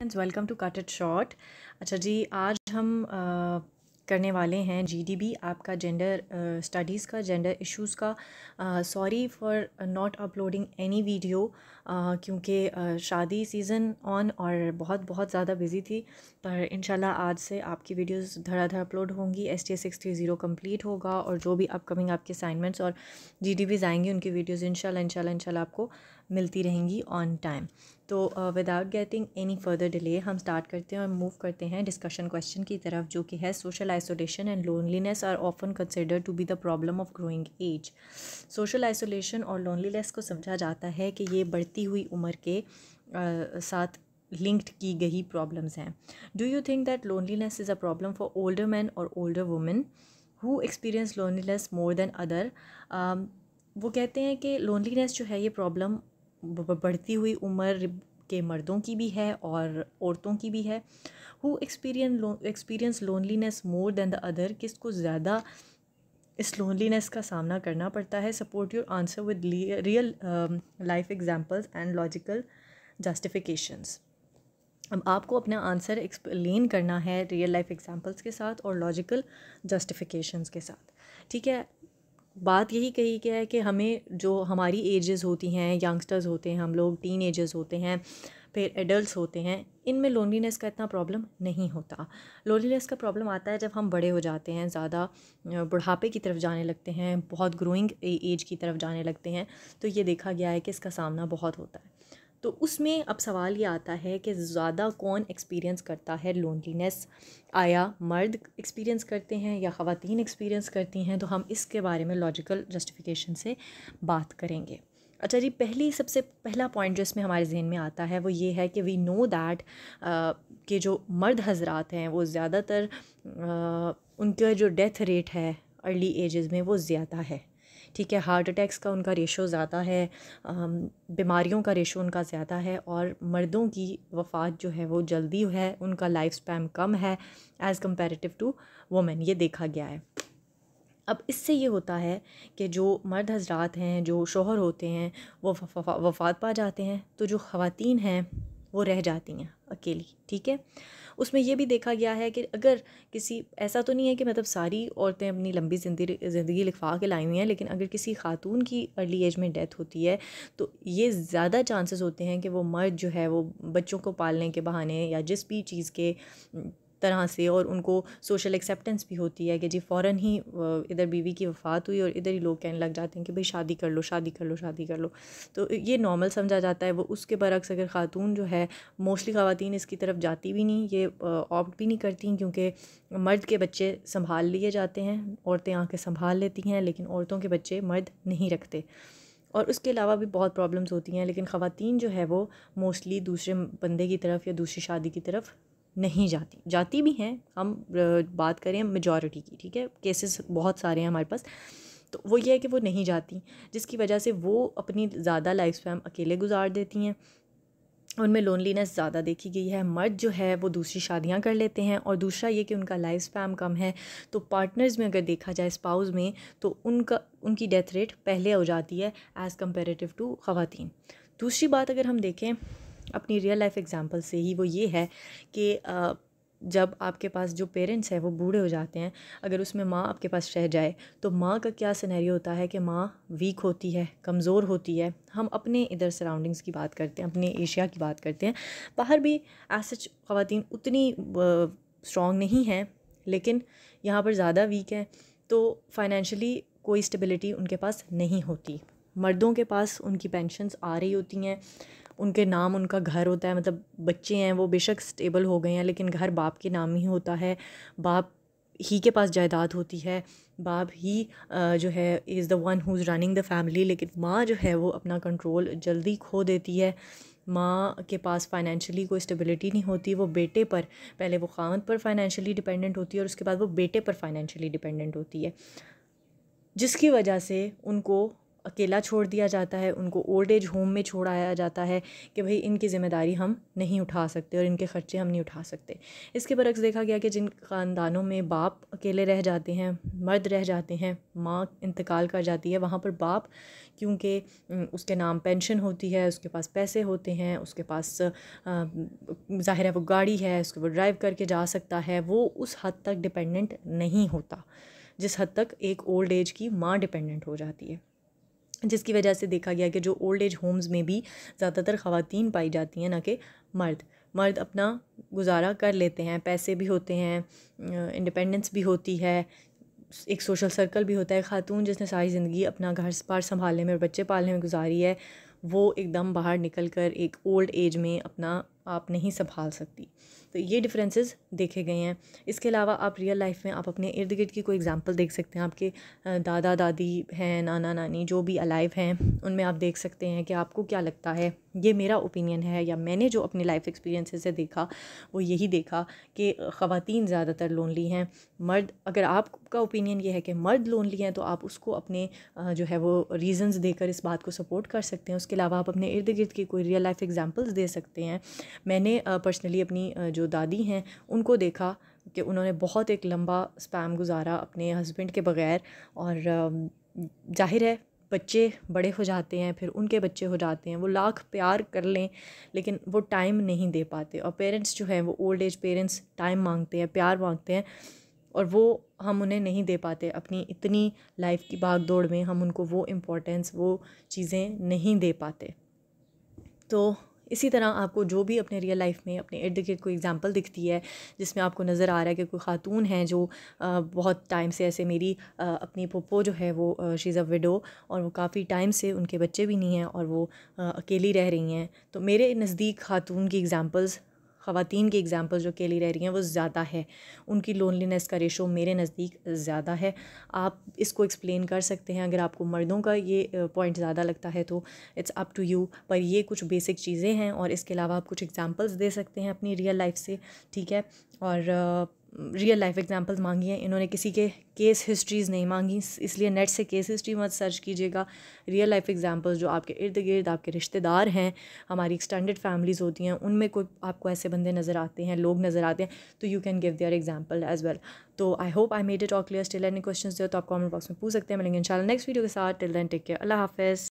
friends welcome to cut it short अच्छा जी आज हम आ, करने वाले हैं जीडीबी आपका जेंडर स्टडीज़ का जेंडर इश्यूज़ का sorry for not uploading any video क्योंकि शादी सीज़न ऑन और बहुत बहुत ज़्यादा बिज़ी थी पर इनशाला आज से आपकी वीडियोस धड़ाधड़ अपलोड होंगी S T six three zero complete होगा और जो भी अपकमिंग आपके असाइनमेंट्स और जी डी आएंगी उनकी वीडियोज़ इनशाला इनशाला इनशाला आपको मिलती रहेंगी ऑन टाइम तो without getting any further delay हम स्टार्ट करते हैं और मूव करते हैं डिस्कशन क्वेश्चन की तरफ जो कि है social isolation and loneliness are often consider to be the problem of growing age social isolation और लोनलीनेस को समझा जाता है कि ये बढ़ती हुई उम्र के आ, uh, साथ लिंक्ड की गई प्रॉब्लम्स हैं do you think that loneliness is a problem for older man और older women who experience loneliness more than other वो कहते हैं कि लोनलीनेस जो है ये प्रॉब्लम बढ़ती हुई उम्र के मर्दों की भी है और औरतों की भी है who experience experience loneliness more than the other किसको ज़्यादा इस लोनलीनेस का सामना करना पड़ता है support your answer with real life examples and logical justifications अब आपको अपना आंसर एक्सप्लेन करना है रियल लाइफ एग्जांपल्स के साथ और लॉजिकल जस्टिफिकेशंस के साथ ठीक है बात यही कही गया है कि हमें जो हमारी एजेस होती हैं यंगस्टर्स होते हैं हम लोग टीन एजेस होते हैं फिर एडल्ट्स होते हैं इनमें लोनलीनेस का इतना प्रॉब्लम नहीं होता लोनलीनेस का प्रॉब्लम आता है जब हम बड़े हो जाते हैं ज़्यादा बुढ़ापे की तरफ जाने लगते हैं बहुत ग्रोइंग एज की तरफ जाने लगते हैं तो ये देखा गया है कि इसका सामना बहुत होता है तो उसमें अब सवाल ये आता है कि ज़्यादा कौन एक्सपीरियंस करता है लोनलीनेस आया मर्द एक्सपीरियंस करते हैं या ख़वान एक्सपीरियंस करती हैं तो हम इसके बारे में लॉजिकल जस्टिफिकेशन से बात करेंगे अच्छा जी पहली सबसे पहला पॉइंट जो इसमें हमारे जहन में आता है वो ये है कि वी नो दैट के जो मर्द हजरात हैं वो ज़्यादातर उनका जो डेथ रेट है अर्ली एजेस में वो ज़्यादा है ठीक है हार्ट अटैक्स का उनका रेशो ज़्यादा है बीमारियों का रेशो उनका ज़्यादा है और मर्दों की वफात जो है वो जल्दी है उनका लाइफ स्पैम कम है एज़ कम्पेरेटिव टू वमेन ये देखा गया है अब इससे ये होता है कि जो मर्द हजरात हैं जो शोहर होते हैं वो वफात पा जाते हैं तो जो ख़वान हैं वो रह जाती हैं अकेली ठीक है उसमें यह भी देखा गया है कि अगर किसी ऐसा तो नहीं है कि मतलब सारी औरतें अपनी लंबी ज़िंदगी ज़िंदगी लिखवा के लाई हुई हैं लेकिन अगर किसी खातून की अर्ली एज में डेथ होती है तो ये ज़्यादा चांसेस होते हैं कि वो मर्द जो है वो बच्चों को पालने के बहाने या जिस भी चीज़ के तरह से और उनको सोशल एक्सेप्टेंस भी होती है कि जी फ़ौर ही इधर बीवी की वफ़ात हुई और इधर ही लोग कहने लग जाते हैं कि भाई शादी कर लो शादी कर लो शादी कर लो तो ये नॉर्मल समझा जाता है वो उसके बरक्स अगर ख़ातून जो है मोस्टली ख़वान इसकी तरफ जाती भी नहीं ये ऑप्ट भी नहीं करती क्योंकि मर्द के बच्चे संभाल लिए जाते हैं औरतें आके संभाल लेती हैं लेकिन औरतों के बच्चे मर्द नहीं रखते और उसके अलावा भी बहुत प्रॉब्लम्स होती हैं लेकिन ख़वान जो है वो मोस्टली दूसरे बंदे की तरफ या दूसरी शादी की तरफ नहीं जाती जाती भी हैं हम बात करें मेजॉरिटी की ठीक है केसेस बहुत सारे हैं हमारे पास तो वो ये है कि वो नहीं जाती जिसकी वजह से वो अपनी ज़्यादा लाइफ स्पैम अकेले गुजार देती हैं उनमें लोनलीनेस ज़्यादा देखी गई है मर्द जो है वो दूसरी शादियां कर लेते हैं और दूसरा ये कि उनका लाइफ स्पैम कम है तो पार्टनर्स में अगर देखा जाए स्पाउस में तो उनका उनकी डेथ रेट पहले हो जाती है एज़ कम्पेरेटिव टू ख़वातीन दूसरी बात अगर हम देखें अपनी रियल लाइफ एग्ज़ाम्पल से ही वो ये है कि जब आपके पास जो पेरेंट्स हैं वो बूढ़े हो जाते हैं अगर उसमें माँ आपके पास रह जाए तो माँ का क्या सिनेरियो होता है कि माँ वीक होती है कमज़ोर होती है हम अपने इधर सराउंडिंग्स की बात करते हैं अपने एशिया की बात करते हैं बाहर भी एज खातन उतनी स्ट्रॉन्ग नहीं हैं लेकिन यहाँ पर ज़्यादा वीक हैं तो फाइनेंशली कोई स्टेबिलिटी उनके पास नहीं होती मर्दों के पास उनकी पेंशन्स आ रही होती हैं उनके नाम उनका घर होता है मतलब बच्चे हैं वो बेशक स्टेबल हो गए हैं लेकिन घर बाप के नाम ही होता है बाप ही के पास जायदाद होती है बाप ही जो है is the one who is running the family लेकिन माँ जो है वो अपना कंट्रोल जल्दी खो देती है माँ के पास फाइनेंशियली कोई स्टेबिलिटी नहीं होती वो बेटे पर पहले वो खामत पर फाइनेंशियली डिपेंडेंट होती है और उसके बाद वो बेटे पर फाइनेंशियली डिपेंडेंट होती है जिसकी वजह से उनको अकेला छोड़ दिया जाता है उनको ओल्ड एज होम में छोड़ाया जाता है कि भाई इनकी ज़िम्मेदारी हम नहीं उठा सकते और इनके ख़र्चे हम नहीं उठा सकते इसके बरक्स देखा गया कि जिन ख़ानदानों में बाप अकेले रह जाते हैं मर्द रह जाते हैं माँ इंतकाल कर जाती है वहाँ पर बाप क्योंकि उसके नाम पेंशन होती है उसके पास पैसे होते हैं उसके पास ज़ाहिर है वो गाड़ी है उसको वो ड्राइव करके जा सकता है वो उस हद तक डिपेंडेंट नहीं होता जिस हद तक एक ओल्ड एज की माँ डिपेंडेंट हो जाती है जिसकी वजह से देखा गया कि जो ओल्ड एज होम्स में भी ज़्यादातर ख़वान पाई जाती हैं ना कि मर्द मर्द अपना गुजारा कर लेते हैं पैसे भी होते हैं इंडिपेंडेंस भी होती है एक सोशल सर्कल भी होता है खातून जिसने सारी ज़िंदगी अपना घर बार संभालने में और बच्चे पालने में गुजारी है वो एकदम बाहर निकल कर एक ओल्ड एज में अपना आप नहीं संभाल सकती तो ये डिफरेंसेस देखे गए हैं इसके अलावा आप रियल लाइफ में आप अपने इर्द गिर्द की कोई एग्जांपल देख सकते हैं आपके दादा दादी हैं नाना नानी जो भी अलाइव हैं उनमें आप देख सकते हैं कि आपको क्या लगता है ये मेरा ओपिनियन है या मैंने जो अपनी लाइफ एक्सपीरियंस से देखा वो यही देखा कि ख़वातीन ज़्यादातर लोनली हैं मर्द अगर आपका ओपिनियन ये है कि मर्द लोनली हैं तो आप उसको अपने जो है वो रीज़न्स देकर इस बात को सपोर्ट कर सकते हैं उसके अलावा आप अपने इर्द गिर्द की कोई रियल लाइफ एग्ज़ाम्पल्स दे सकते हैं मैंने पर्सनली अपनी जो दादी हैं उनको देखा कि उन्होंने बहुत एक लंबा स्पैम गुजारा अपने हस्बैंड के बग़ैर और जाहिर है बच्चे बड़े हो जाते हैं फिर उनके बच्चे हो जाते हैं वो लाख प्यार कर लें लेकिन वो टाइम नहीं दे पाते और पेरेंट्स जो हैं वो ओल्ड एज पेरेंट्स टाइम मांगते हैं प्यार मांगते हैं और वो हम उन्हें नहीं दे पाते अपनी इतनी लाइफ की भाग दौड़ में हम उनको वो इम्पोर्टेंस वो चीज़ें नहीं दे पाते तो इसी तरह आपको जो भी अपने रियल लाइफ में अपने इर्द गिर्द कोई एग्जांपल दिखती है जिसमें आपको नज़र आ रहा है कि कोई ख़ातून है जो बहुत टाइम से ऐसे मेरी अपनी पप्पो जो है वो शीज़ अ विडो और वो काफ़ी टाइम से उनके बच्चे भी नहीं हैं और वो अकेली रह रही हैं तो मेरे नज़दीक खातून की एग्ज़ाम्पल्स ख़वान की एग्ज़ाम्पल जो अकेली रह रही हैं वो ज़्यादा है उनकी लोनलीनेस का रेशो मेरे नज़दीक ज़्यादा है आप इसको एक्सप्लेन कर सकते हैं अगर आपको मर्दों का ये पॉइंट ज़्यादा लगता है तो इट्स अप टू यू पर ये कुछ बेसिक चीज़ें हैं और इसके अलावा आप कुछ एग्ज़ाम्पल्स दे सकते हैं अपनी रियल लाइफ से ठीक है और रियल लाइफ एग्जांपल्स मांगी हैं इन्होंने किसी के केस हिस्ट्रीज़ नहीं मांगी इसलिए नेट से केस हिस्ट्री मत सर्च कीजिएगा रियल लाइफ एग्जांपल्स जो आपके इर्द गिर्द आपके रिश्तेदार हैं हमारी एक्सटेंडेड फैमिलीज़ होती हैं उनमें कोई आपको ऐसे बंदे नज़र आते हैं लोग नज़र आते हैं तो you can give their example as well तो I hope I made it all clear still any question जो तो आप कॉमेंट बॉक्स में पूछ सकते हैं मिलेंगे इन नेक्स्ट वीडियो के साथ टिल दैन टेक केयर अल्लाह हाफिज़